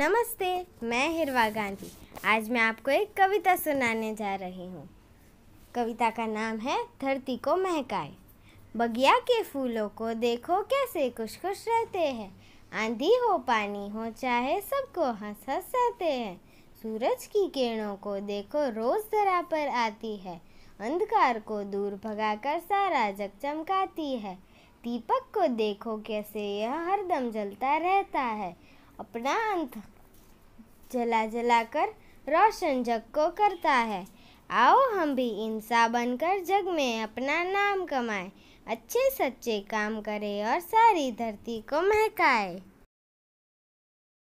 नमस्ते मैं हिरवा गांधी आज मैं आपको एक कविता सुनाने जा रही हूँ कविता का नाम है धरती को महकाए बगिया के फूलों को देखो कैसे खुश खुश रहते हैं आंधी हो पानी हो चाहे सबको हंस हंस रहते हैं सूरज की किरणों को देखो रोज धरा पर आती है अंधकार को दूर भगाकर सारा जग चमकाती है दीपक को देखो कैसे यह हरदम जलता रहता है अपना अंत जला जला कर रोशन जग को करता है आओ हम भी इंसान बनकर जग में अपना नाम कमाएं अच्छे सच्चे काम करें और सारी धरती को महकाएं